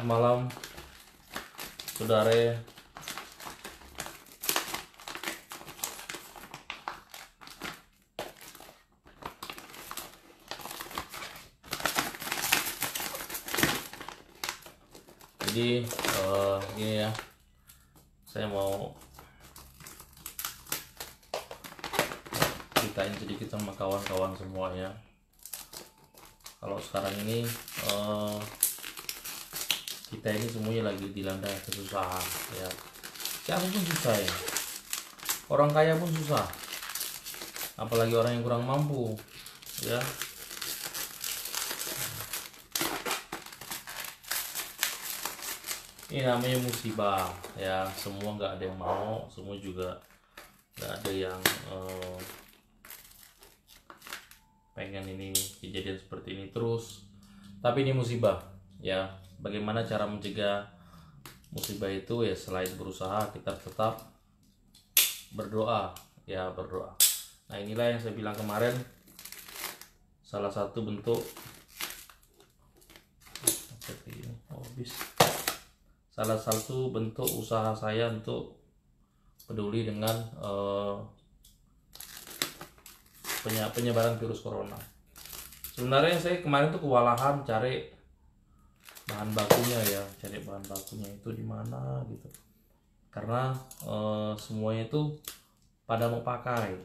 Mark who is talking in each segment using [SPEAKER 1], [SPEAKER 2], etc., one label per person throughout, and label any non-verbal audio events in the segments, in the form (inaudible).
[SPEAKER 1] Selamat malam, saudara. Jadi uh, ini ya, saya mau ceritain sedikit sama kawan-kawan semuanya. Kalau sekarang ini. Uh, kita ini semuanya lagi dilanda kesusahan ya siapa pun susah ya orang kaya pun susah apalagi orang yang kurang mampu ya ini namanya musibah ya semua nggak ada yang mau semua juga nggak ada yang eh, pengen ini kejadian seperti ini terus tapi ini musibah ya bagaimana cara mencegah musibah itu ya selain berusaha kita tetap berdoa ya berdoa nah inilah yang saya bilang kemarin salah satu bentuk oh, habis salah satu bentuk usaha saya untuk peduli dengan eh, penyebaran virus corona sebenarnya saya kemarin tuh kewalahan cari bahan bakunya ya cari bahan bakunya itu di mana gitu karena e, semuanya itu pada mau pakai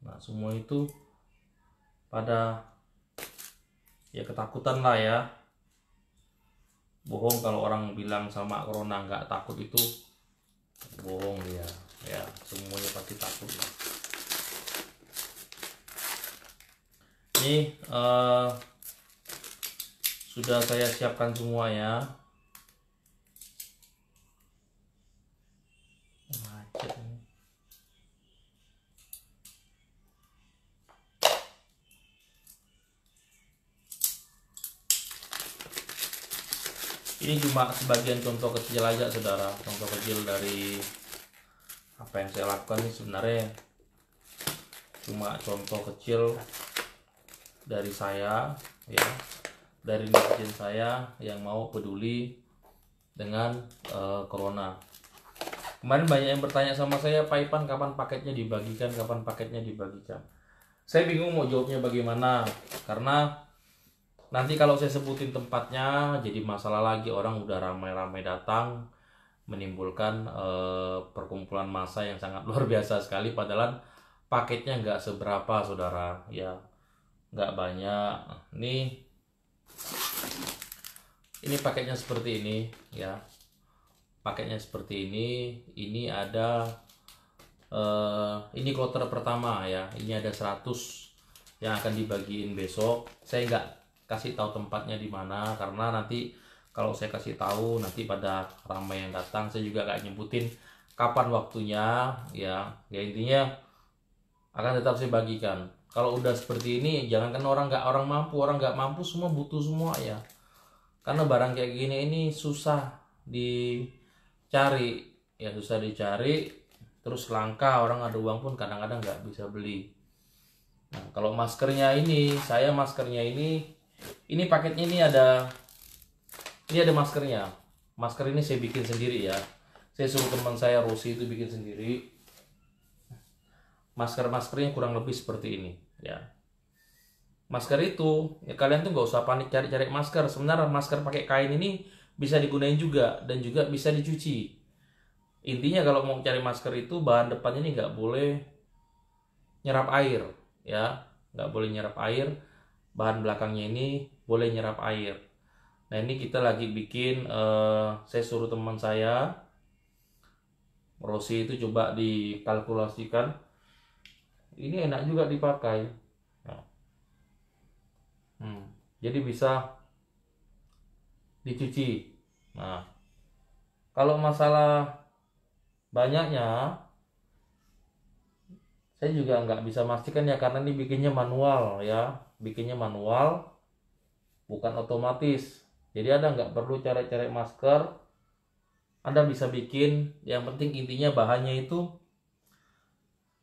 [SPEAKER 1] nah semua itu pada ya ketakutan lah ya bohong kalau orang bilang sama corona nggak takut itu bohong ya ya semuanya pasti takut lah ini uh, sudah saya siapkan semua ya ini cuma sebagian contoh kecil aja saudara contoh kecil dari apa yang saya lakukan ini sebenarnya cuma contoh kecil dari saya ya dari netizen saya yang mau peduli dengan uh, corona. Kemarin banyak yang bertanya sama saya, Pak Ipan kapan paketnya dibagikan, kapan paketnya dibagikan. Saya bingung mau jawabnya bagaimana, karena nanti kalau saya sebutin tempatnya jadi masalah lagi orang udah ramai-ramai datang menimbulkan uh, perkumpulan massa yang sangat (laughs) luar biasa sekali padahal paketnya nggak seberapa saudara ya nggak banyak nih ini paketnya seperti ini ya paketnya seperti ini ini ada eh, ini kloter pertama ya ini ada 100 yang akan dibagiin besok saya nggak kasih tahu tempatnya di mana karena nanti kalau saya kasih tahu nanti pada ramai yang datang saya juga nggak nyebutin kapan waktunya ya ya intinya akan tetap saya bagikan kalau udah seperti ini jangankan orang nggak orang mampu orang nggak mampu semua butuh semua ya karena barang kayak gini ini susah dicari ya susah dicari terus langka orang ada uang pun kadang-kadang nggak bisa beli nah kalau maskernya ini saya maskernya ini ini paketnya ini ada ini ada maskernya masker ini saya bikin sendiri ya saya suruh teman saya Rosi itu bikin sendiri masker-maskernya kurang lebih seperti ini ya masker itu ya kalian tuh nggak usah panik cari-cari masker sebenarnya masker pakai kain ini bisa digunain juga dan juga bisa dicuci intinya kalau mau cari masker itu bahan depannya ini nggak boleh nyerap air ya nggak boleh nyerap air bahan belakangnya ini boleh nyerap air nah ini kita lagi bikin uh, saya suruh teman saya Rossi itu coba dikalkulasikan ini enak juga dipakai hmm. jadi bisa dicuci nah kalau masalah banyaknya saya juga nggak bisa pastikan ya karena ini bikinnya manual ya bikinnya manual bukan otomatis jadi ada nggak perlu cari-cari masker anda bisa bikin yang penting intinya bahannya itu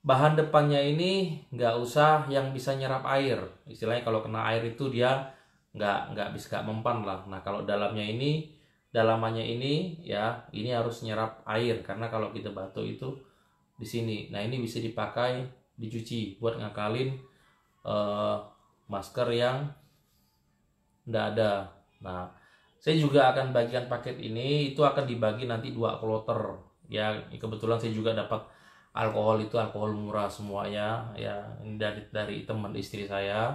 [SPEAKER 1] bahan depannya ini nggak usah yang bisa nyerap air istilahnya kalau kena air itu dia nggak nggak bisa nggak mempan lah nah kalau dalamnya ini dalamannya ini ya ini harus nyerap air karena kalau kita batuk itu di sini nah ini bisa dipakai dicuci buat ngakalin uh, masker yang nggak ada nah saya juga akan bagikan paket ini itu akan dibagi nanti dua kloter ya kebetulan saya juga dapat alkohol itu alkohol murah semuanya ya dari dari teman istri saya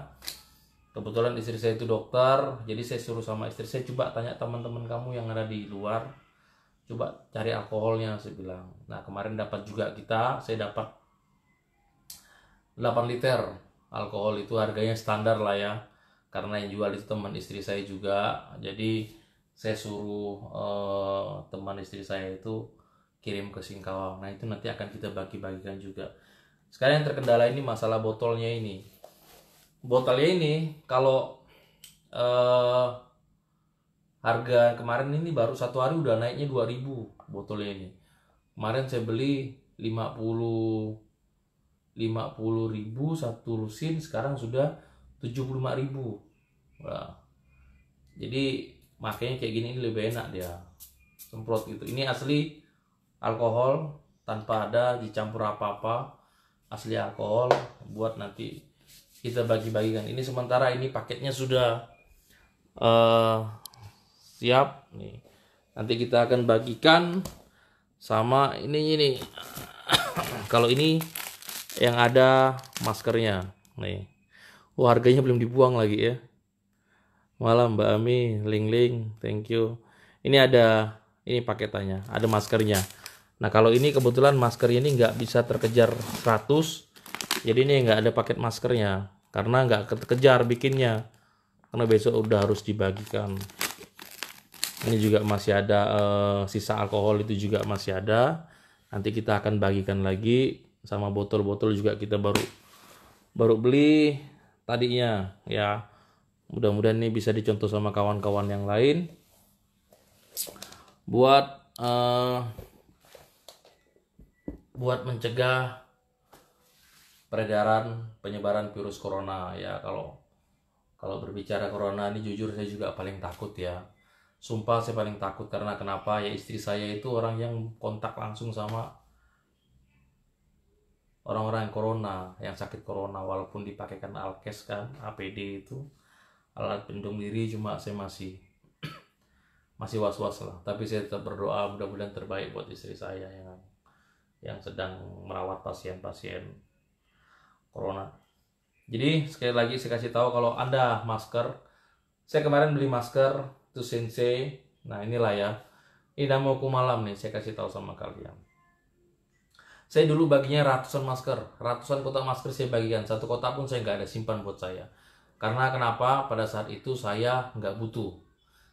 [SPEAKER 1] kebetulan istri saya itu dokter jadi saya suruh sama istri saya coba tanya teman-teman kamu yang ada di luar coba cari alkoholnya saya bilang nah kemarin dapat juga kita saya dapat 8 liter alkohol itu harganya standar lah ya karena yang jual itu teman istri saya juga jadi saya suruh eh, teman istri saya itu kirim ke Singkawang. Nah itu nanti akan kita bagi-bagikan juga. Sekarang yang terkendala ini masalah botolnya ini. Botolnya ini kalau eh, harga kemarin ini baru satu hari udah naiknya 2000 botolnya ini. Kemarin saya beli 50 50 ribu satu lusin sekarang sudah 75 ribu nah, jadi makanya kayak gini ini lebih enak dia semprot gitu ini asli alkohol tanpa ada dicampur apa-apa asli alkohol buat nanti kita bagi-bagikan ini sementara ini paketnya sudah uh, siap nih nanti kita akan bagikan sama ini ini (coughs) kalau ini yang ada maskernya nih oh, harganya belum dibuang lagi ya malam Mbak Ami Ling Ling thank you ini ada ini paketannya ada maskernya Nah kalau ini kebetulan masker ini nggak bisa terkejar 100 jadi ini nggak ada paket maskernya karena nggak terkejar bikinnya karena besok udah harus dibagikan ini juga masih ada eh, sisa alkohol itu juga masih ada nanti kita akan bagikan lagi sama botol-botol juga kita baru baru beli tadinya ya mudah-mudahan ini bisa dicontoh sama kawan-kawan yang lain buat eh, buat mencegah peredaran penyebaran virus corona ya kalau kalau berbicara corona ini jujur saya juga paling takut ya sumpah saya paling takut karena kenapa ya istri saya itu orang yang kontak langsung sama orang-orang yang corona yang sakit corona walaupun dipakaikan alkes kan APD itu alat pelindung diri cuma saya masih (clears throat) masih was-was lah tapi saya tetap berdoa mudah-mudahan terbaik buat istri saya yang kan? yang sedang merawat pasien-pasien corona. Jadi sekali lagi saya kasih tahu kalau Anda masker, saya kemarin beli masker to Sensei. Nah, inilah ya. Ini Damoku malam nih saya kasih tahu sama kalian. Saya dulu baginya ratusan masker, ratusan kotak masker saya bagikan. Satu kotak pun saya nggak ada simpan buat saya. Karena kenapa? Pada saat itu saya nggak butuh.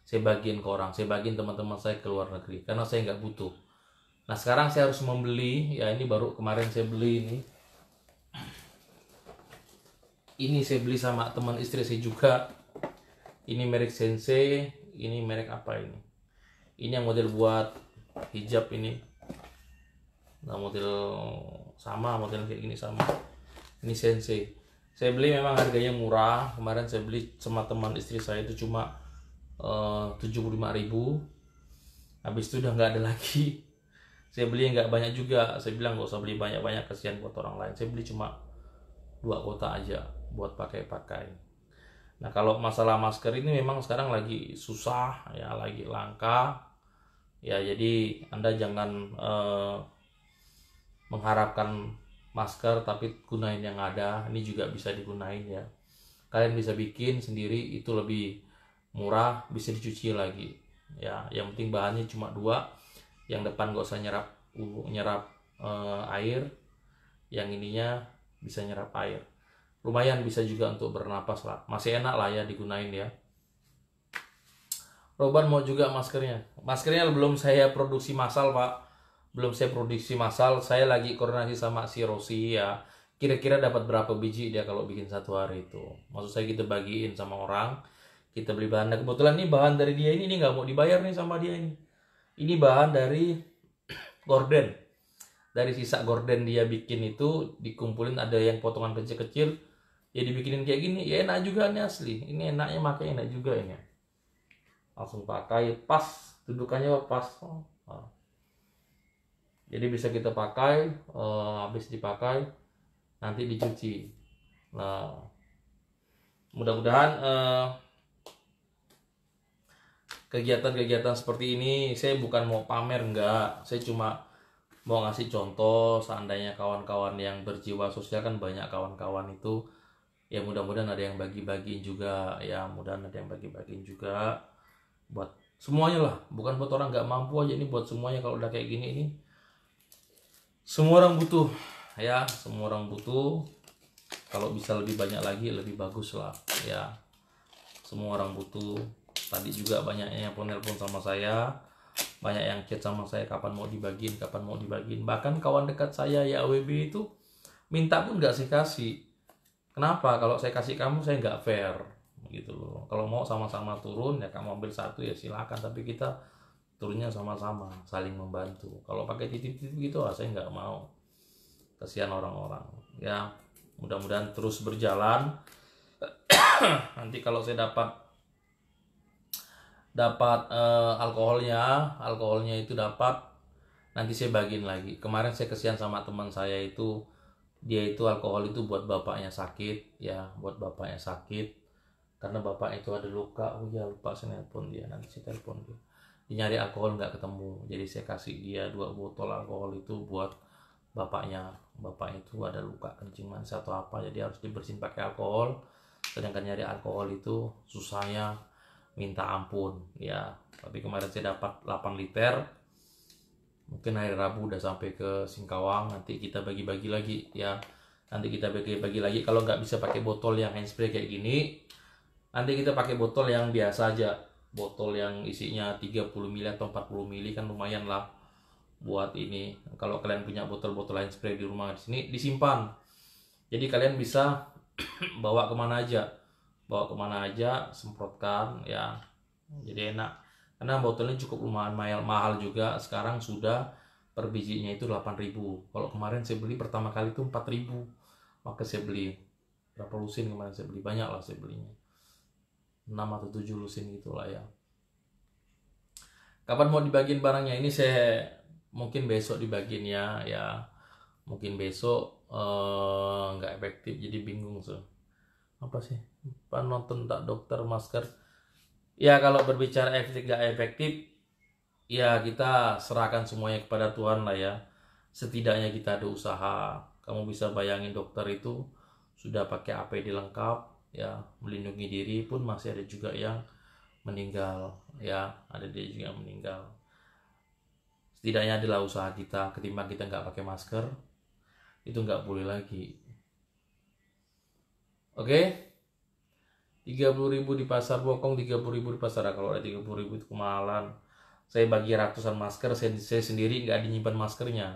[SPEAKER 1] Saya bagiin ke orang, saya bagiin teman-teman saya ke luar negeri. Karena saya nggak butuh Nah sekarang saya harus membeli, ya ini baru kemarin saya beli ini. Ini saya beli sama teman istri saya juga. Ini merek Sensei, ini merek apa ini? Ini yang model buat hijab ini. Nah model sama, model kayak gini sama. Ini Sensei. Saya beli memang harganya murah. Kemarin saya beli sama teman istri saya itu cuma eh, tujuh puluh Habis itu udah nggak ada lagi saya beli nggak banyak juga saya bilang nggak usah beli banyak-banyak kasihan buat orang lain saya beli cuma dua kotak aja buat pakai-pakai nah kalau masalah masker ini memang sekarang lagi susah ya lagi langka ya jadi anda jangan eh, mengharapkan masker tapi gunain yang ada ini juga bisa digunain ya kalian bisa bikin sendiri itu lebih murah bisa dicuci lagi ya yang penting bahannya cuma dua yang depan gak usah nyerap uh, nyerap uh, air yang ininya bisa nyerap air lumayan bisa juga untuk bernapas lah masih enak lah ya digunain ya Roban mau juga maskernya maskernya belum saya produksi massal pak belum saya produksi massal saya lagi koordinasi sama si Rosi ya kira-kira dapat berapa biji dia kalau bikin satu hari itu maksud saya kita bagiin sama orang kita beli bahan nah, kebetulan ini bahan dari dia ini nih nggak mau dibayar nih sama dia ini ini bahan dari gorden. Dari sisa gorden dia bikin itu dikumpulin ada yang potongan kecil-kecil. Ya dibikinin kayak gini, ya enak juga nih asli. Ini enaknya makanya enak juga ini. Langsung pakai pas dudukannya pas. Oh. Jadi bisa kita pakai eh, habis dipakai nanti dicuci. Nah, mudah-mudahan uh, kegiatan-kegiatan seperti ini saya bukan mau pamer enggak saya cuma mau ngasih contoh seandainya kawan-kawan yang berjiwa sosial kan banyak kawan-kawan itu ya mudah-mudahan ada yang bagi-bagiin juga ya mudah-mudahan ada yang bagi-bagiin juga buat semuanya lah bukan buat orang nggak mampu aja ini buat semuanya kalau udah kayak gini ini semua orang butuh ya semua orang butuh kalau bisa lebih banyak lagi lebih bagus lah ya semua orang butuh tadi juga banyak yang telepon sama saya banyak yang chat sama saya kapan mau dibagiin kapan mau dibagiin bahkan kawan dekat saya ya WB itu minta pun nggak saya kasih kenapa kalau saya kasih kamu saya nggak fair gitu loh kalau mau sama-sama turun ya kamu ambil satu ya silakan tapi kita turunnya sama-sama saling membantu kalau pakai titip-titip gitu ah saya nggak mau kasihan orang-orang ya mudah-mudahan terus berjalan (clears throat) nanti kalau saya dapat dapat uh, alkoholnya alkoholnya itu dapat nanti saya bagiin lagi kemarin saya kesian sama teman saya itu dia itu alkohol itu buat bapaknya sakit ya buat bapaknya sakit karena bapak itu ada luka oh ya lupa saya telepon dia nanti saya telepon dia dia nyari alkohol nggak ketemu jadi saya kasih dia dua botol alkohol itu buat bapaknya bapak itu ada luka kencing manis atau apa jadi harus dibersihin pakai alkohol sedangkan nyari alkohol itu susahnya minta ampun ya tapi kemarin saya dapat 8 liter mungkin hari Rabu udah sampai ke Singkawang nanti kita bagi-bagi lagi ya nanti kita bagi-bagi lagi kalau nggak bisa pakai botol yang spray kayak gini nanti kita pakai botol yang biasa aja botol yang isinya 30 ml atau 40 ml kan lumayan lah buat ini kalau kalian punya botol-botol spray di rumah di sini disimpan jadi kalian bisa (clears throat) bawa kemana aja bawa kemana aja semprotkan ya jadi enak karena botolnya cukup lumayan mahal mahal juga sekarang sudah per bijinya itu 8000 kalau kemarin saya beli pertama kali itu 4000 maka saya beli berapa lusin kemarin saya beli banyak lah saya belinya 6 atau 7 lusin itulah ya kapan mau dibagiin barangnya ini saya mungkin besok dibagiin ya ya mungkin besok eh, nggak uh, efektif jadi bingung so apa sih nonton tak dokter masker ya kalau berbicara efektif gak efektif ya kita serahkan semuanya kepada Tuhan lah ya setidaknya kita ada usaha kamu bisa bayangin dokter itu sudah pakai APD lengkap ya melindungi diri pun masih ada juga yang meninggal ya ada dia juga yang meninggal setidaknya adalah usaha kita ketimbang kita nggak pakai masker itu nggak boleh lagi Oke. Okay? 30.000 di pasar Bokong, 30.000 di pasar kalau ada 30.000 itu kemahalan. Saya bagi ratusan masker, saya, saya sendiri nggak dinyimpan maskernya.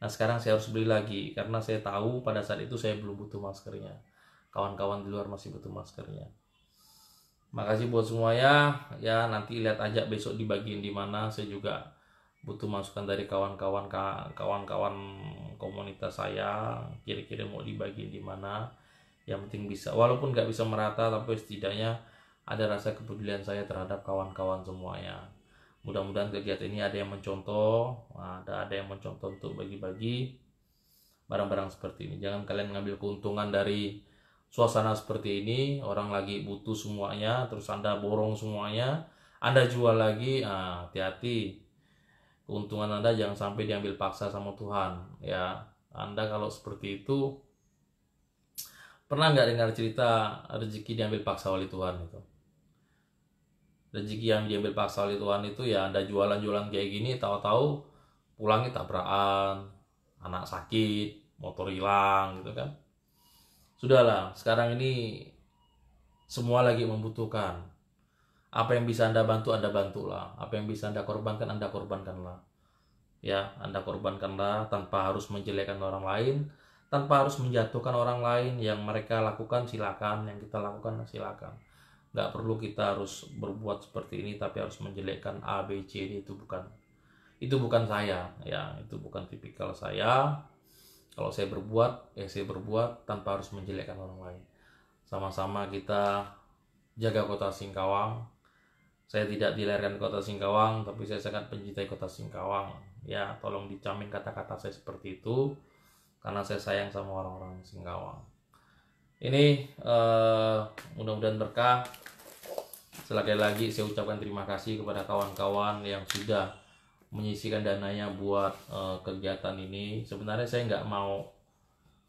[SPEAKER 1] Nah sekarang saya harus beli lagi karena saya tahu pada saat itu saya belum butuh maskernya. Kawan-kawan di luar masih butuh maskernya. Makasih buat semuanya. Ya nanti lihat aja besok dibagiin di mana. Saya juga butuh masukan dari kawan-kawan kawan-kawan komunitas saya kira-kira mau dibagiin di mana yang penting bisa walaupun nggak bisa merata tapi setidaknya ada rasa kepedulian saya terhadap kawan-kawan semuanya mudah-mudahan kegiatan ini ada yang mencontoh nah, ada ada yang mencontoh untuk bagi-bagi barang-barang seperti ini jangan kalian ngambil keuntungan dari suasana seperti ini orang lagi butuh semuanya terus anda borong semuanya anda jual lagi ah, hati-hati keuntungan anda jangan sampai diambil paksa sama Tuhan ya anda kalau seperti itu Pernah nggak dengar cerita rezeki diambil paksa oleh Tuhan itu? Rezeki yang diambil paksa oleh Tuhan itu ya ada jualan-jualan kayak gini, tahu-tahu pulangnya tabrakan, anak sakit, motor hilang gitu kan. Sudahlah, sekarang ini semua lagi membutuhkan. Apa yang bisa Anda bantu, Anda bantulah. Apa yang bisa Anda korbankan, Anda korbankanlah. Ya, Anda korbankanlah tanpa harus menjelekkan orang lain, tanpa harus menjatuhkan orang lain yang mereka lakukan silakan yang kita lakukan silakan nggak perlu kita harus berbuat seperti ini tapi harus menjelekkan A B C D itu bukan itu bukan saya ya itu bukan tipikal saya kalau saya berbuat ya saya berbuat tanpa harus menjelekkan orang lain sama-sama kita jaga kota Singkawang saya tidak dilahirkan kota Singkawang tapi saya sangat pencinta kota Singkawang ya tolong dicamin kata-kata saya seperti itu karena saya sayang sama orang-orang Singkawang. Ini uh, mudah-mudahan berkah. Sekali lagi saya ucapkan terima kasih kepada kawan-kawan yang sudah menyisikan dananya buat uh, kegiatan ini. Sebenarnya saya nggak mau,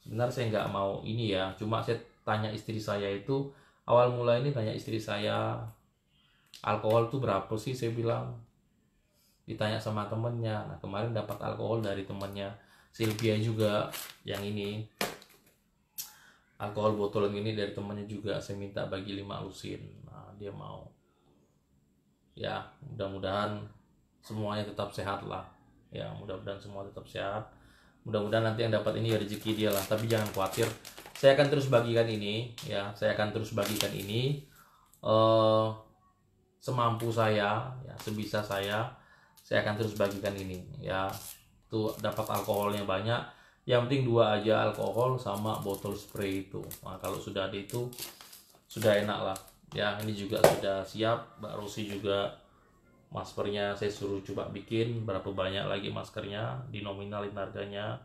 [SPEAKER 1] sebenarnya saya nggak mau ini ya. Cuma saya tanya istri saya itu awal mula ini tanya istri saya alkohol tuh berapa sih? Saya bilang ditanya sama temennya. Nah kemarin dapat alkohol dari temennya Sylvia juga yang ini alkohol yang ini dari temannya juga saya minta bagi lima lusin nah, dia mau ya mudah-mudahan semuanya tetap sehat lah ya mudah-mudahan semua tetap sehat mudah-mudahan nanti yang dapat ini ya rezeki dia lah tapi jangan khawatir saya akan terus bagikan ini ya saya akan terus bagikan ini uh, semampu saya ya sebisa saya saya akan terus bagikan ini ya itu dapat alkoholnya banyak yang penting dua aja alkohol sama botol spray itu nah, kalau sudah ada itu sudah enak lah ya ini juga sudah siap Mbak Rusi juga maskernya saya suruh coba bikin berapa banyak lagi maskernya di dinominalin harganya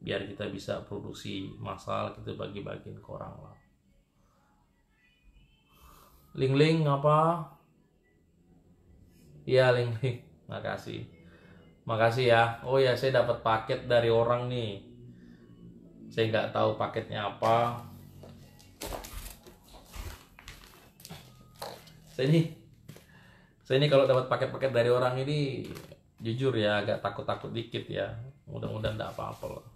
[SPEAKER 1] biar kita bisa produksi masal kita bagi-bagiin ke orang lah link-link apa ya link-link makasih Makasih ya. Oh ya, saya dapat paket dari orang nih. Saya nggak tahu paketnya apa. Saya ini saya ini kalau dapat paket-paket dari orang ini jujur ya agak takut-takut dikit ya. Mudah-mudahan nggak apa-apa loh.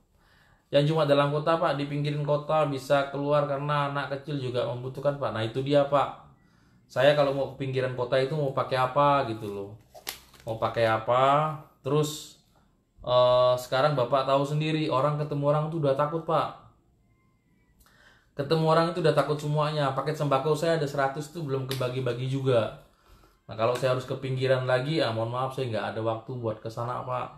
[SPEAKER 1] Yang cuma dalam kota pak, di pinggirin kota bisa keluar karena anak kecil juga membutuhkan pak. Nah itu dia pak. Saya kalau mau ke pinggiran kota itu mau pakai apa gitu loh. Mau pakai apa? terus uh, sekarang bapak tahu sendiri orang ketemu orang itu udah takut pak ketemu orang itu udah takut semuanya paket sembako saya ada 100 itu belum kebagi-bagi juga nah kalau saya harus ke pinggiran lagi ya mohon maaf saya nggak ada waktu buat ke sana pak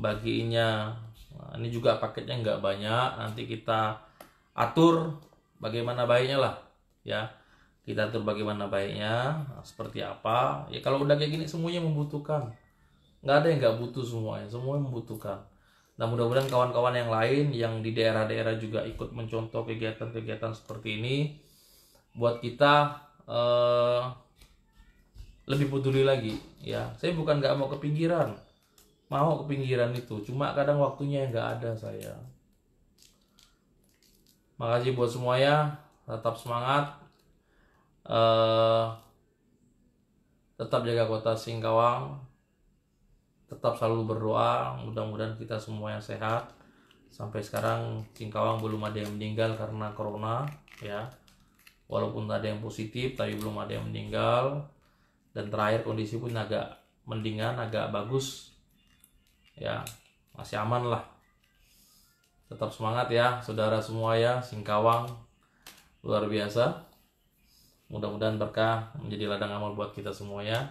[SPEAKER 1] bagiinnya nah, ini juga paketnya nggak banyak nanti kita atur bagaimana baiknya lah ya kita atur bagaimana baiknya seperti apa ya kalau udah kayak gini semuanya membutuhkan nggak ada yang nggak butuh semuanya semua membutuhkan nah mudah-mudahan kawan-kawan yang lain yang di daerah-daerah juga ikut mencontoh kegiatan-kegiatan seperti ini buat kita eh, lebih peduli lagi ya saya bukan nggak mau ke pinggiran mau ke pinggiran itu cuma kadang waktunya yang nggak ada saya makasih buat semuanya tetap semangat eh, tetap jaga kota Singkawang tetap selalu berdoa mudah-mudahan kita semua yang sehat sampai sekarang Singkawang belum ada yang meninggal karena corona ya walaupun ada yang positif tapi belum ada yang meninggal dan terakhir kondisi pun agak mendingan agak bagus ya masih aman lah tetap semangat ya saudara semua ya Singkawang luar biasa mudah-mudahan berkah menjadi ladang amal buat kita semua ya